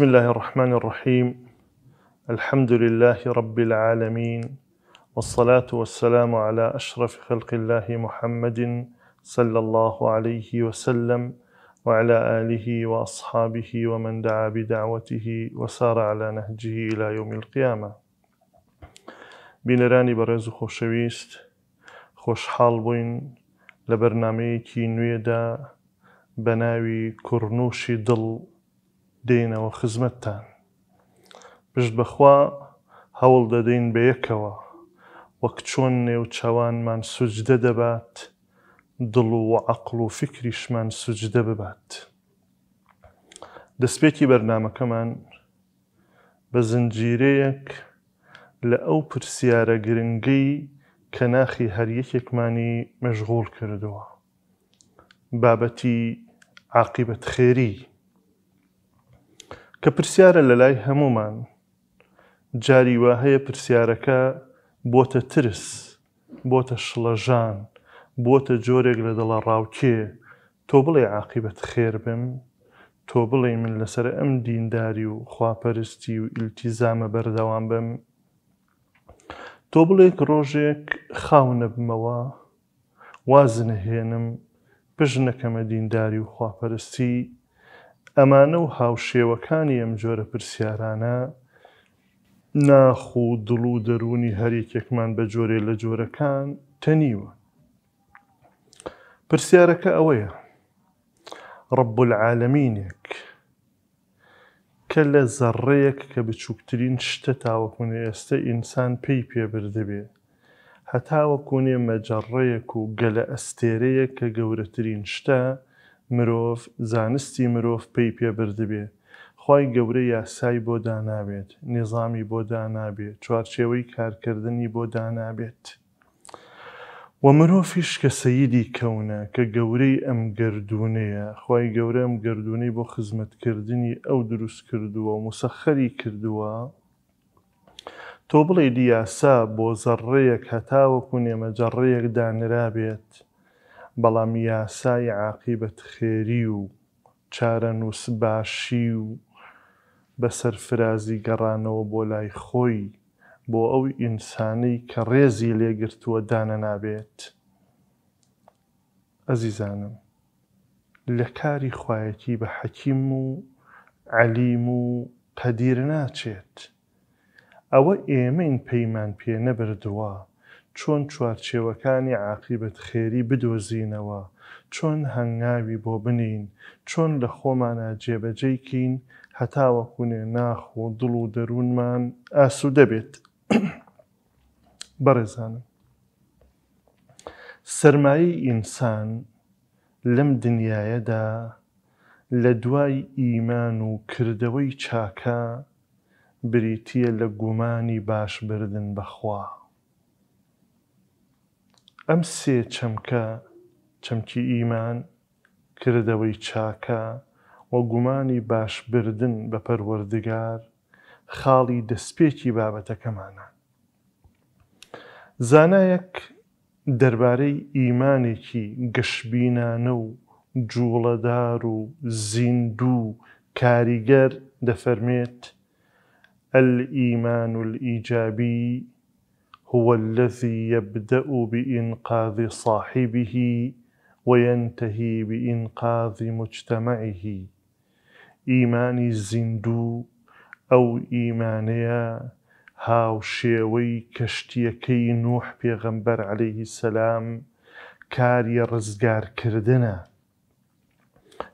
بسم الله الرحمن الرحيم الحمد لله رب العالمين والصلاة والسلام على أشرف خلق الله محمد صلى الله عليه وسلم وعلى آله وأصحابه ومن دعا بدعوته وسار على نهجه إلى يوم القيامة بنراني برز خوشويست خوش حالبين لبرنامج نويدا بناوي نوێدا دل دێنەوە خزمەتتان پشت بەخوا هەوڵ دەدەین بەیەکەوە وەک چۆن نێو چاوانمان سوجدە دەبات دڵ و عقل و فکریشمان سوجدە ببات دەستپێکی بەرنمەکەمان بە زنجیرەیەک لە ئەو پرسیارە گرنگەی کە ناخی هەریەکێکمانی مەژغۆڵ کردووە بابەتی عاقبەت خێری کە پرسیارە لە لای هەمومان جاریوە هەیە پرسیارەکە بۆتە ترس بۆتە شڵەژان بۆتە جۆرێک لە دڵە ڕاوکێ تۆ بڵێ عاقیبەت خێر بم تۆ بڵێ من لەسەر ئەم دینداری و خواپەرستی و ئیلتیزامە بەردەوام بم تۆ بڵێک ڕۆژێک خاونە بمەوە وازنە هێنم پژنەکەمە دینداری و خواپەرستی ئەمانە و هاوشێوەکانی ئەم جۆرە پرسیارانە ناخ و دڵ و دەرونی هەرێکێکمان بە جۆرێ لە جۆرەکان تەنیوە پرسیارەکە ئەوەیە ڕب العالمینێک کە لە زەڕەیەک کە بچووکترین شتە تاوەکوونێ ئێستا ئینسان پێی پێبردەبێ هەتاوەکوونێ مەجەڕەیەک و گەلە ئەستێرەیە کە گەورەترین شتە مرۆڤ زانستی مرۆڤ پێی پێبردبێ خی گەورە یاسای بۆ دانابێت نێظامی بۆ دانابێت چوارچێوەی کارکردنی بۆ دانابێت و مرۆفیش کە سەیدی کەونە کە گەورەی ئەم گردونەیە خی گەورە ئەم گردونەی بۆ خزمەتکردنی ئەو دروست کردووە و مسەخەری کردووە تۆ بڵێ دیاسا بۆ زەڕەیەک هەتاوەکو نێمە جەڕەیەک دانرابێت بەڵام یاسای عاقیبەت خێری و چارە نووس باشی و بەسەر فرازی گەڕانەوە بۆ لای خۆی بۆ ئەو ئینسانی کە ڕێزی لێگرتووە دانە نابێت ئەزیزانم لە کاری خوایەتی بە حەکیم و علیم و قەدیر ناچێت ئەوە ئێمەین پەیمان پێ نەبردووە چۆن چوارچێوەکانی عاقیبەت خێری بدۆزینەوە چۆن هەنگاوی بۆ بنین چۆن لە خۆمانە جێبەجێکین هەتاوەکوونێ ناخۆ دڵ و دەروونمان ئاسو دەبێت بەڕێزانم سرمایی ئینسان لەم دنیاەدا لە دوای ئیمان و کردەوەی چاکە بریتە لە گومانی باشبردن بەخوا ئەم سێ چەمکە چەمکی ئیمان کردەوەی چاکە وە گومانی باشبردن بە پەروەردگار خاڵی دەستپێکی بابەتەکەمانە. زانایەک دەربارەی ئیمانێکی گەشببینانە و جوڵەدار و زیندوو کاریگەر دەفەرمێت ئەل ئیمان و ئیجابی هو الذي يبدا بانقاذ صاحبه وينتهي بانقاذ مجتمعه ايمان الزندو او ايمانيا هاو شيوي كشتيكي نوح بيغمبر عليه السلام كاري رزقار كردنا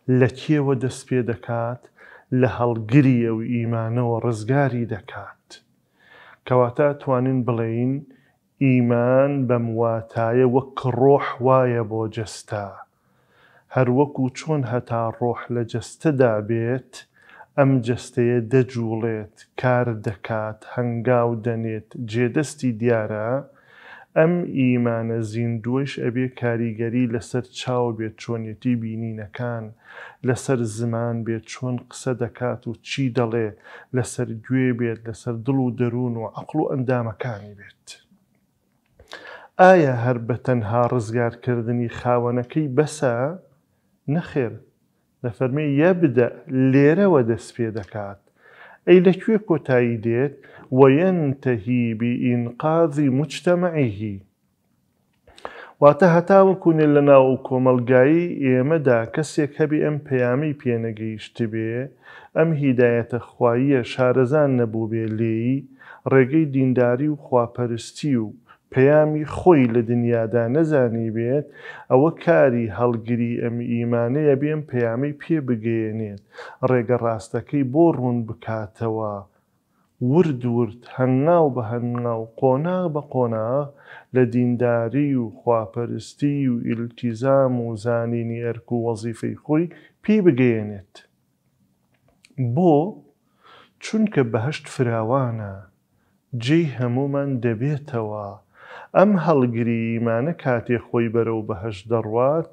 لكي ودس بيدكات لها القرية هەڵگری ورزقاري دكات کەواتە توانین بڵێین ئیمان بەم واتایە وەک ڕۆح وایە بۆ جەستا هەر وەکو چۆن هەتا ڕۆح لە جەستەدا بێت ئەم جەستەیە دەجوڵێت کار دەکات هەنگاو دەنێت جێدەستی دیارە ئەم ئیمانە زیندوش ئەبێ کاریگەری لەسەر چاو بێت چۆنیەتی بینینەکان لەسەر زمان بێت چۆن قسە دەکات و چی دەڵێ لەسەر گوێ بێت لەسەر دڵ و دەروون و عقل و ئەندامەکانی بێت. ئایا هەر بە تەنها ڕزگارکردنی خاوەنەکەی بەسە نەخێر لە فەرمی یە بدە لێرەوە دەست پێ دەکات ئەی لەکوێ کۆتایی دێت وينتهي بإنقاذ مجتمعه واتە هەتاوەکوونێ لە ناو کۆمەلگایی ئێمەدا کەسێک هەبی ئەم پەیامی پێنەگەیشت بێ ئەم هیدایەتە خواییە شارەزان نەبوو بێ لێی ڕێگەی دینداری و خواپەرستی و پەیامی خۆی لە دنیادا نەزانی بێت ئەوە کاری هەڵگیری ئەم ئیمانەیە بێم پەیامی پێ بگەێنێت ڕێگە ڕاستەکەی بۆ ڕوون بکاتەوە. ورد ورد هەنگاو بە هەنگاو قۆنا بە قۆنا لە دینداری و خواپەرستی و ئیلتیزام و زانینی ئەرک و وەزیفەی خۆی پی بگەێنێت بۆ چونکە بەهشت فراوانە جێ هەمومان دەبێتەوە ئەم هەڵگریمانە کاتێ خۆی بەرەو بەهش دەڕوات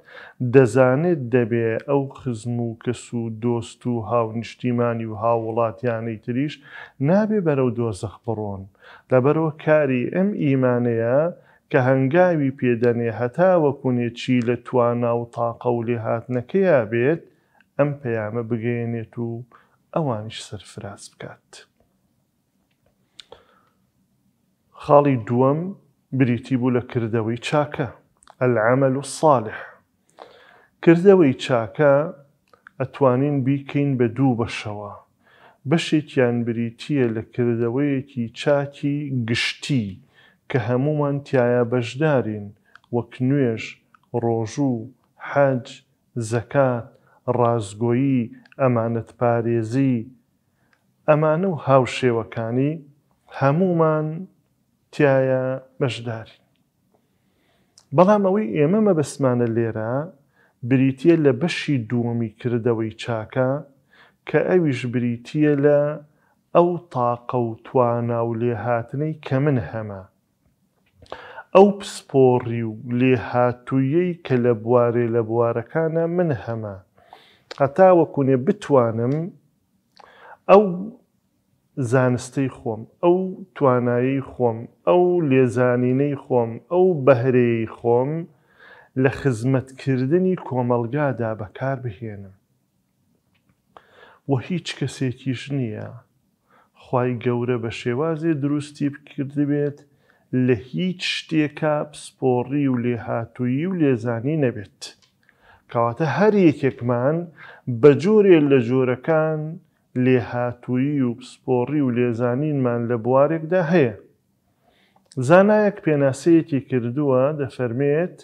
دەزانێت دەبێ ئەو خزم و کەس و دۆست و هاونیشتیمانی و هاوڵاتیانەی تریش نابێ بەرەو دۆزەخ بڕۆن لەبەرەوە کاری ئەم ئیمانەیە، کە هەنگاوی پێدەنێ هەتا وەکوونێ چی لە توانا و تاقە و لێهاتنەکەیا بێت ئەم پەیامە بگەێنێت و ئەوانش سەرفراز بکات. خاڵی دووەم بریتی بوو لە کردەوەی چاکە ئەلعمل و ساالح کردەوەی چاکە ئەتوانین بیکەین بە دوو بەشەوە بەشێکیان بریتیە لە کردەوەیەکی چاکی گشتی کە هەمومان تایە بەشدارین وەک نوێژ ڕۆژوو حەج زەکات ڕازگۆیی ئەمانەت پارێزی ئەمانە و هاوشێوەکانی هەمومان تایە بەشداری بەڵام ئەوەی ئێمە مەبەسمانە لێرە بریتە لە بەشی دووەمی کردەوەی چاکە کە ئەویش بریتە لە ئەو تاقە و توانە و لێهاتنەی کە من هەمە ئەو پسپۆڕی و لێهاتوویەی کە لە بوارێ لە بوارەکانە من هەمە هەتا وەکوونێ بتوانم ئەو زانستەی خۆم ئەو توانایی خۆم ئەو لێزانینەی خۆم ئەو بەهرەی خۆم لە خزمەتکردنی کۆمەلگادا بەکار بهێنم وە هیچ کەسێکیش نییە خی گەورە بە شێوازی دروستی بکردبێت لە هیچ شتێکە پسپۆڕی و لێهاتووی و لێزانی نەبێت کەواتە هەر یەکێکمان بە جۆرێ لە جۆرەکان، لێهاتووی و وليزانين و لێزانینمان لە بوارێکدا هەیە بيناسيتي پێناسەیەکی کردووە دەفەرمێت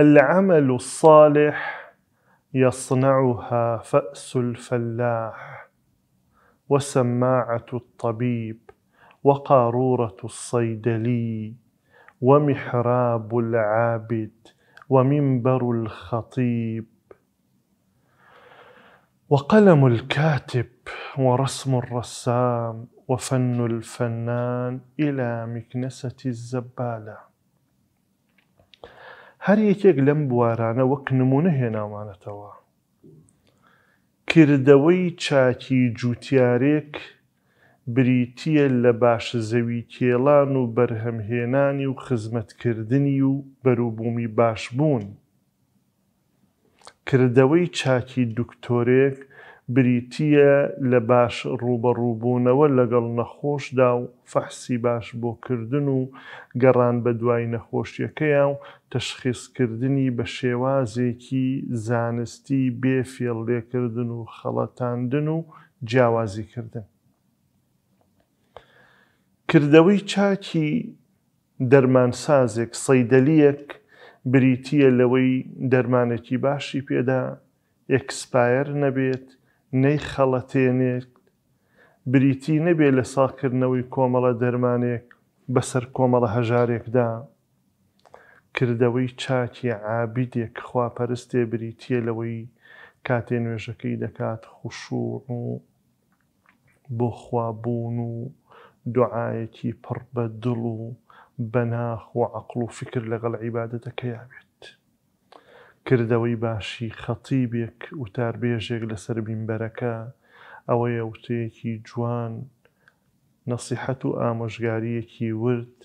العمل الصالح يصنعها فأس الفلاح وسماعة الطبيب وقارورة الصيدلي ومحراب العابد ومنبر الخطيب وقلم الكاتب ورسم الرسام وفن الفنان إلى مكنسة الزبالة هەر یەکێک لەم بوارانە وەک نمونە هێنامانەتەوە کردەوەی چاکی جوتیارێک بریتە لە باش زەوی کێڵان و بەرهەمهێنانی و خزمەتکردنی و بەروبوومی کردەوەی چاکی دکتۆرێک بریتە لە باش ڕوبەڕووبوونەوە لەگەڵ نەخۆشدا و فەحسی باش بۆکردن و گەڕان بە دوای نەخۆشیەکەیان و تەشخیصکردنی بە شێوازێکی زانستی بێفێڵ لێکردن و خەڵەتاندن و جیاوازیکردن. کردەوەی چاکی دەرمانسازێک سەیدەلیەک بریتە لەوەی دەرمانێکی باشی پێدا ئەکسپایر نەبێت نەی خەڵەتێنێت بریتی نەبێت لە ساکردنەوەی کۆمەڵە دەرمانێک بەسەر کۆمەڵە هەژارێکدا کردەوەی چاکی عابیدێک خواپەرستێ بریتە لەوەی کاتێ نوێژەکەی دەکات خوشوع و بۆ خوابوون و دوعاەکی پڕ بە دڵ و بەناخ و عقل و فکر لەگەڵ عیباەتەکەیاوێت کردەوەی باشی خەتیبێک وتاربێژێک لەسەر بینبەرەکە ئەوەیە وتەیەکی جوان نەسیحەت و ئامۆژگاریەکی ورد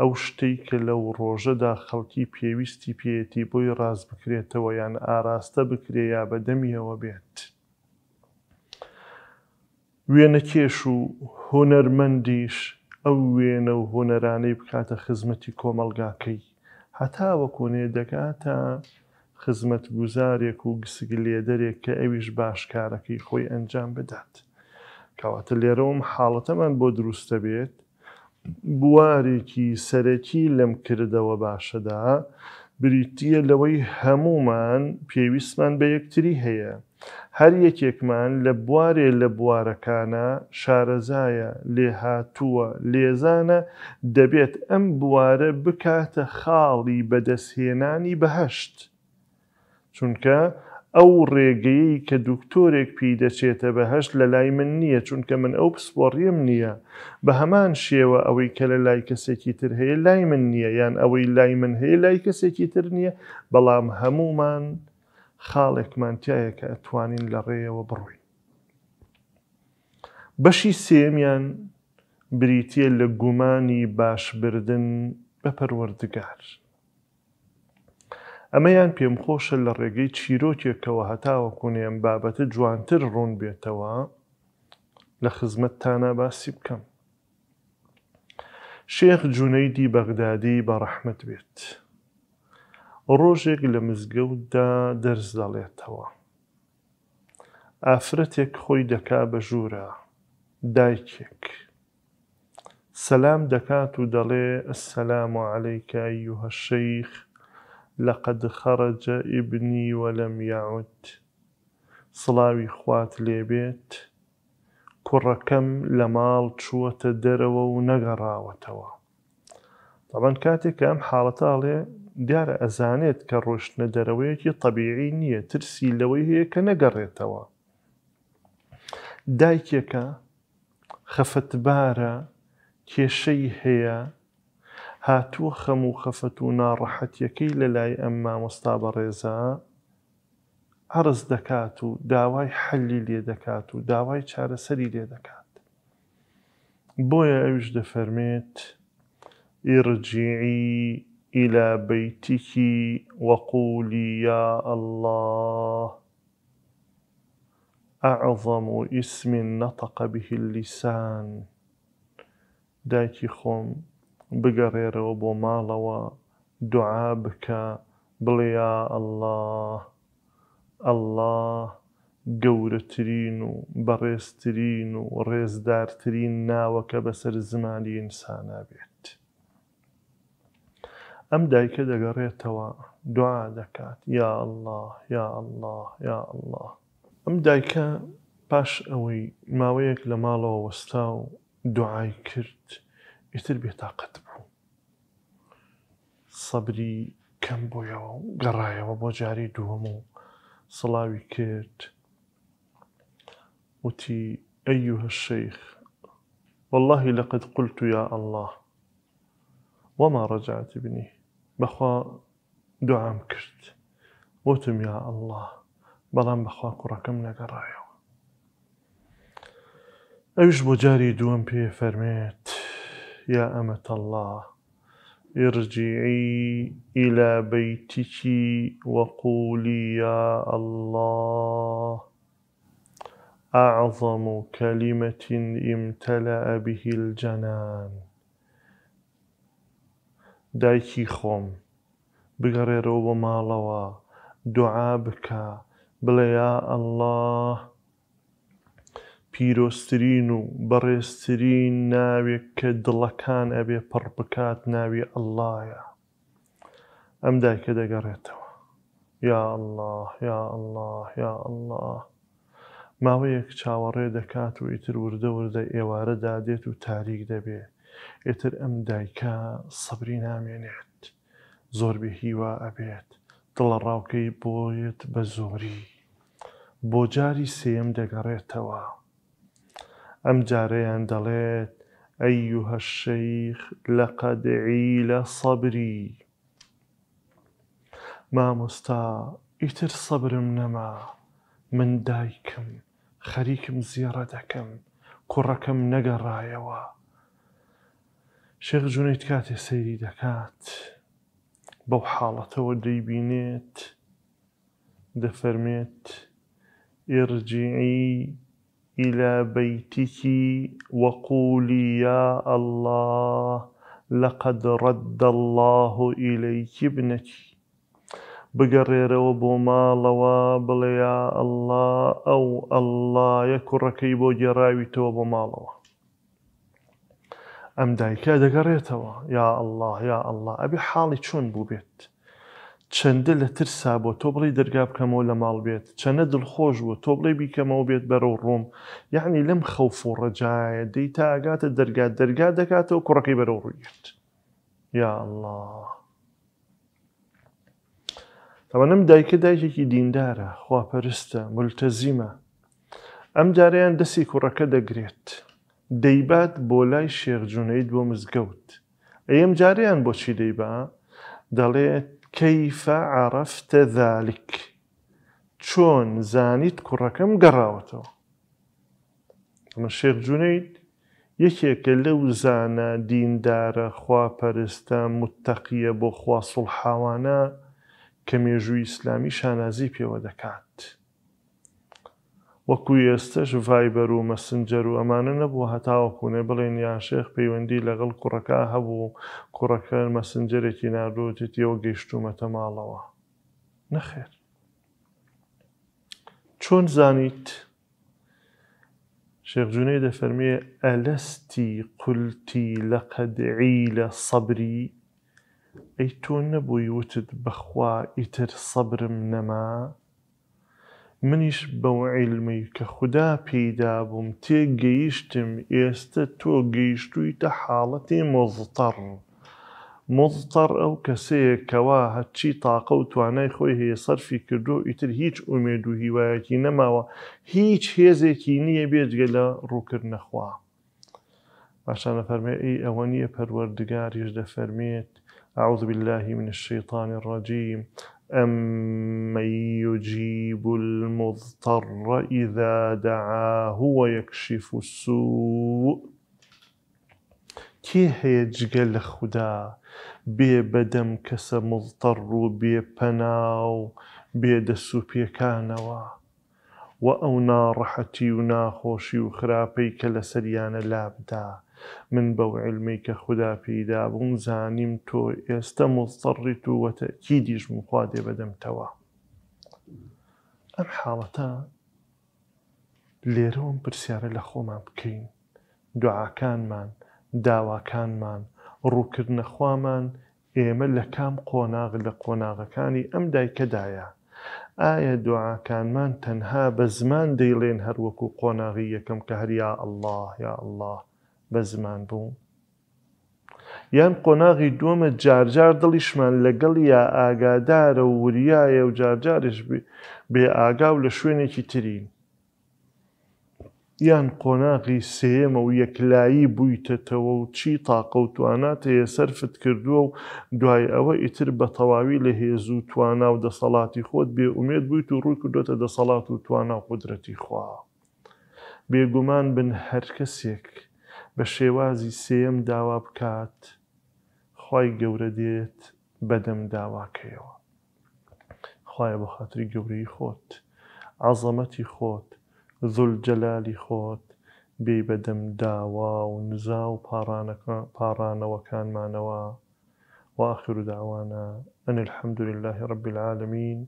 ئەو شتەی کە لەو ڕۆژەدا خەڵکی پێویستی پێەتی بۆی ڕاز بکرێتەوە یان ئاراستە بکرێ یا بەدەمیەوە بێت. وێنە کێش و هۆنەرمەندیش ئەو وێنە و هۆنەرانەی بکاتە خزمەتی کۆمەلگاکەی هەتا وەکوونێ دەکاتە خزمەت گوزارێک و گسگلێدەرێک کە ئەویش باشکارەکەی خۆی ئەنجام بدات کەواتە لێرەوەم حاڵەتەمان بۆ دروستە بێت بوارێکی سەرەکی لەم کردەوە باشەدا بریتە لەوەی هەمومان پێویستمان بە یەکتری هەیە هەر یەکێکمان لە بوارێ لە بوارەکانە شارەزایە لێهاتووە لێزانە دەبێت ئەم بوارە بکاتە خاڵی بەدەستهێنانی بەهشت چونکە ئەو ڕێگەی کە دکتۆرێک پی دەچێتە بەهشت لە لای من نییە چونکە من ئەو پسپۆڕیم نییە بە هەمان شێوە ئەوەی کە لە لای کەسێکی تر هەیە لای من نییە یان ئەوەی لای من هەیە لای کەسێکی تر نییە بەڵام هەمومان خاڵێکمانتیایە کە ئەتوانین لە ڕێەوە بڕوین. بەشی سێمیان بریتە لە گومانی باشبردن بە پەروەردگار. ئەمەیان پێم خۆشە لە ڕێگەی چیرۆکێکەوە هەتاوەکوونێم بابەتە جوانتر ڕوون بێتەوە لە خزمەتتانە باسی بکەم. شێخ جوونەیدی بەغدادی بە ڕەحمت بێت. ڕۆژێک لە مزگەوتدا دەرز دەڵێتەوە ئافرەتێک خۆی دەکا بە ژوورە دایکێک سەسلام دەکات و دەڵێ سەسلام و عەلەیکایی و هەشەیخ لەقد خەرجە ئیبنی وەلم یاوت سڵاوی خوات لێبێت کوڕەکەم لە ماڵ چووەتە دەرەوە و نەگەڕاوەتەوە طبعا کاتێک ئەم حاڵەتاڵێ دیارە ئەزانێت کە ڕۆشتنە دەرەوەیەکی تەبیعی نییە ترسی لەوەی هەیە کە نەگەڕێتەوە دایکێکە خەفەتبارە کێشەی هەیە هاتووە خەم و خەفەت و ناڕەحەتیەکەی لە لای ئەم مامۆستا بە ڕێزە عرز دەکات و داوای حەلی لێ دەکات و داوای چارەسەری لێ دەکات بۆیە ئەوش دەفەرمێت ئێڕجیعی إلى بيتك وقولي يا الله أعظم اسم نطق به اللسان دايكي خم بقرير وبو مالوا دعابك بك بل يا الله الله گەورەترین و بەڕێزترین و ڕێزدارترین ناوەکە بەسەر زمانی أمدعي كده دەگەڕێتەوە دعا دەکات یا الله یا الله یا الله ئەم دایکە پاش ئەوەی ماوەیەک لە ماڵەوە وەستا و دوعای کرد ئیتر بێتاقەت بوو سەبری کەم بۆیەوە گەڕایەوە بۆ جاری دووەم و سڵاوی کرد وتی ئەیوه الشيخ والله لقد قلت يا الله وما رجعت ابني بخوا دعام كرت وتم يا الله بلان بخوا کوڕەکەم نەگەڕایەوە ايش بجاري جاری بي فرميت يا یا الله ارجعي إلى بيتك وقولي يا الله أعظم كلمة امتلأ به الجنان دایکی خۆم بگەڕێرەوە بە ماڵەوە دوعا بکە بڵێ یا ئەله پیرۆستترین و بەڕێستترین ناوێک کە دڵەکان ئەبێ پڕ بکات ناوی ئەلهە ئەم دایکە دەگەڕێتەوە یا الله یا الله یا الله ماوەیەک چاوەڕێ دەکات و ئیتر وردە وردە ئێوارە دادێت و تاریک دەبێت ئێتر ئەم دایکە سەبری نامێنێت زۆر بێ هیوا ئەبێت دڵە ڕاوکەی بۆیت بە زۆری بۆ جاری سێم دەگەڕێتەوە ئەم جارەیان دەڵێت ئەیوه الشەیخ لەقەدعی لە سەبری مامۆستا ئیتر سەبرم نەما من دایکم خەریکم زیێڕە دەکەم کوڕەکەم نەگەڕایەوە شيخ شێخ كاتي کاتێ دكات بو بەو ودي بينيت دفرميت ارجعي إلى بيتك وقولي يا الله لقد رد الله إليك ابنك بگەڕێرەوە بۆ ماڵەوە بڵێ يا الله او الله یە کوڕەکەی بۆ گێڕاویتەوە بۆ ماڵەوە ئەم دایکە دەگەڕێتەوە یا يا یا ئەله ئەبێ حاڵی چۆن بوو بێت چەندە لە ترسا بۆ تۆ بڵی دەرگا بکەمەوە لە ماڵ بێت چەنە دڵخۆش بوو تۆ بڵێ بیکەمەوە بێت بەرەو ڕۆم یعنی يعني لەم خەوف و ڕەجایە دەی تا ئاگاتە دەرگا دەرگا دەکاتەوە کوڕەکەی بەرەو ڕوویگرت یا الله تەوانم دایکە دایکێکی دیندارە خواپەرستە ملتەزیمە ئەم جارەیان دەسی کوڕەکە دەگرێت دەیبات بۆ لای شێخجوونەید بۆ مزگەوت ئەم جاریان بۆچی دەیبا دەڵێت کەیفە عرەفتە ذلك چۆن زانیت کوڕەکەم گەڕاوەتەوە ئەمە شێخ جوونەید یەکێکە لەو زانە دیندارە خواپەرستە متتەقیە بۆ خواسڵ حاوانە کە مێژووی ئیسلامی شانازی پێوە دەکات. وەکو ئێستش ڤایبەر و مەسنجەر و ئەمانە نەبوو هەتاوەکوونێ بڵێن یان شێخ پەیوەندی لەگەڵ کوڕەکە هەبوو کوڕەکە مەسنجەرێکی نردوتێتی ئەوە گەیشتومەتە ماڵەوە نەخێر چۆن زانیت شێخجوونەی دەفەرمیێ ئەلەستی قولتی لە قەدعی لە سەبری ئەی تۆ نەبووی وتت بەخوا ئیتر سەبرم نەما؟ منیش بەو عیلمی کە خوددا پێدا بووم تێگەیشتم ئێستا تۆ گەیشتوویتە حاڵەتی مۆزتەڕ مۆزتەڕ ئەو کەسەیەکەوا هەچی تاقە و توانای خۆی هەیە سەرفی کردو ئیتر هیچ ئومێد و هیوایەتی نەماوە هیچ هێزێکی نییە بێجگە لە ڕووکرد نەخوا باشانە فەرمێ ئەی ئەوە نییە پەروەردگاریش دەفەرمێت أعوذ بالله من الشيطان الرجيم أمن يجيب المضطر إذا دعاه ويكشف السوء کێ يجقل خدا لە خوددا بێ بەدەم کەسە مڵتەڕ و بێ پەناو بێدەسوپیەکانەوە و ئەو ناڕەحەتی و ناخۆشی لابدا من بەو علمی کە خوددا پیدا بووم زانیم تۆ ئێستا مستەڕی تووەتە کی دیژم خوا دێ بەدەمتەوە ئەم حاڵەتە لێرەوەم پرسیارە لە خۆمان بکەین دوعاکانمان داواکانمان ڕووکردنە خوامان ئێمە لە کام قۆناغ لە قۆناغەکانی ئەم دایکەدایە ئایا دوعاکانمان تەنها بە زمان دەیڵێن هەروەکو قۆناغی یەکەم کە هەریا ئەله یا ئەله بە زمان بوو یان قۆناغی دووەمە جارجار دڵیشمان لەگەڵ یا ئاگادارە و وریایە و جارجارش بێ ئاگا و لە شوێنێکی ترین یان قۆناغی سێمە و یەکلایی بوویتەتەوە و چی تاقە و تواناتەیە سەرفت کردووە و دوای ئەوە ئیتر بە تەواوی لە هێز و توانا و دەسەڵاتی خۆت بێ ئومێت بوویت و ڕووی کردوێتە دەسەڵات و توانا و قدرەتی خوا بێگومان بن هەر کەسێک بە شێوازی سێم داوا بکات خی گەورە دێت بەدەم داواکەیەوە خخوایە بە خااتری گەوری خۆت عزەمەتی خۆت زل جەلالی خۆت بێ بەدەم داوا و نزا و پارانەوەکانمانەوە واخر داوانە ئەن الحەمد لله رب العالمین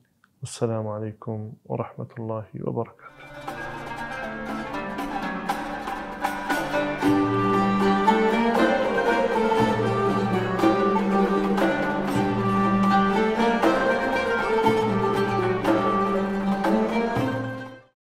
والسلام عليكم ورحمة الله وبركاته